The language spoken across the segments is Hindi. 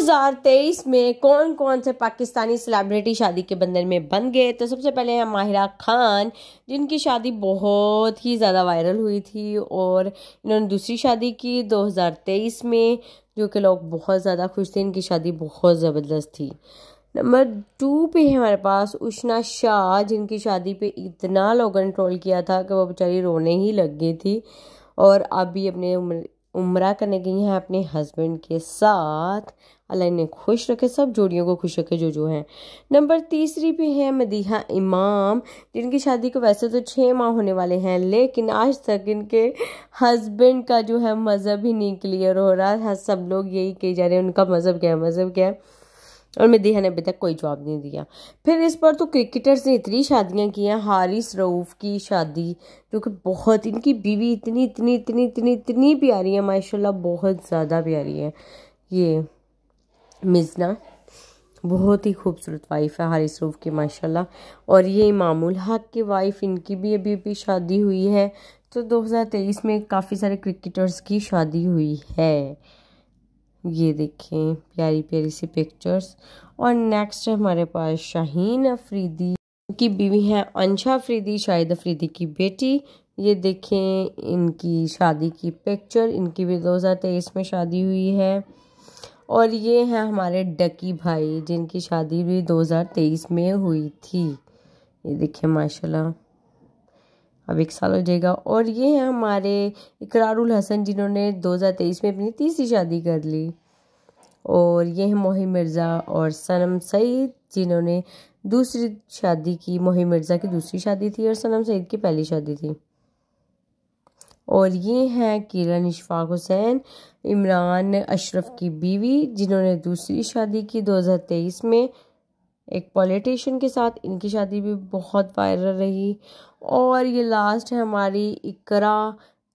2023 में कौन कौन से पाकिस्तानी सेलिब्रिटी शादी के बंधन में बन गए तो सबसे पहले हैं माहिरा खान जिनकी शादी बहुत ही ज़्यादा वायरल हुई थी और इन्होंने दूसरी शादी की 2023 में जो कि लोग बहुत ज़्यादा खुश थे इनकी शादी बहुत ज़बरदस्त थी नंबर टू पे है हमारे पास उष्णा शाह जिनकी शादी पे इतना लोगों ने ट्रोल किया था कि वो बेचारी रोने ही लग गई थी और अब भी अपने उम्र उम्र करने गई हैं अपने हस्बैंड के साथ अल्लाह ने खुश रखे सब जोड़ियों को खुश रखे जो जो हैं नंबर तीसरी पे है मदीहा इमाम जिनकी शादी को वैसे तो छः माह होने वाले हैं लेकिन आज तक इनके हस्बैंड का जो है मज़हब ही नहीं क्लियर हो रहा है सब लोग यही कही जा रहे हैं उनका मज़हब क्या है मज़हब क्या है और मेदेहा ने अभी तक कोई जवाब नहीं दिया फिर इस बार तो क्रिकेटर्स ने इतनी शादियां की हैं हारिस रऊफ़ की शादी जो कि बहुत इनकी बीवी इतनी इतनी इतनी इतनी इतनी प्यारी है माशाल्लाह बहुत ज़्यादा प्यारी है ये मिजना बहुत ही खूबसूरत वाइफ है हारिस रूफ की माशाल्लाह और ये इमामुल हक की वाइफ इनकी भी अभी अभी शादी हुई है तो दो में काफ़ी सारे क्रिकेटर्स की शादी हुई है ये देखें प्यारी प्यारी सी पिक्चर्स और नेक्स्ट है हमारे पास शाहीन अफरीदी की बीवी हैं अंशा अफरीदी शाहिद अफरीदी की बेटी ये देखें इनकी शादी की पिक्चर इनकी भी दो हज़ार तेईस में शादी हुई है और ये हैं हमारे डकी भाई जिनकी शादी भी दो हज़ार तेईस में हुई थी ये देखें माशाल्लाह अब एक साल हो जाएगा और ये है हमारे इकरारुल हसन जिन्होंने 2023 में अपनी तीसरी शादी कर ली और ये है मोहि मिर्ज़ा और सनम सईद जिन्होंने दूसरी शादी की मोहि मिर्ज़ा की दूसरी शादी थी और सनम सईद की पहली शादी थी और ये हैं किरण इशफाक हुसैन इमरान अशरफ की बीवी जिन्होंने दूसरी शादी की 2023 में एक पॉलिटिशियन के साथ इनकी शादी भी बहुत वायरल रही और ये लास्ट है हमारी इकरा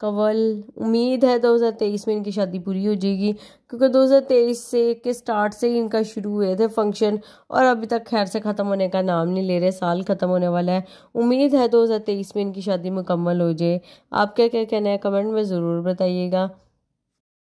कवल उम्मीद है 2023 में इनकी शादी पूरी हो जाएगी क्योंकि 2023 से के स्टार्ट से ही इनका शुरू हुए थे फंक्शन और अभी तक खैर से ख़त्म होने का नाम नहीं ले रहे साल ख़त्म होने वाला है उम्मीद है 2023 में इनकी शादी मुकम्मल हो जाए आप क्या क्या कहना है कमेंट में ज़रूर बताइएगा